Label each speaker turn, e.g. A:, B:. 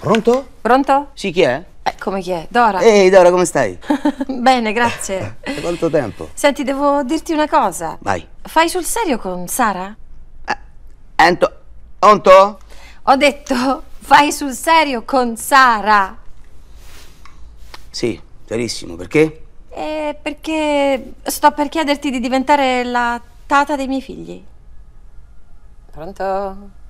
A: Pronto? Pronto? Sì, chi è?
B: Eh, come chi è? Dora. Ehi,
C: Dora, come
D: stai?
B: Bene, grazie.
D: Da quanto tempo?
B: Senti, devo dirti una cosa. Vai. Fai sul serio con Sara? Eh,
E: ento... Onto?
B: Ho detto, fai sul serio con Sara.
F: Sì, chiarissimo. Perché?
B: Eh, perché sto per chiederti di diventare la
G: tata dei miei figli.
H: pronto.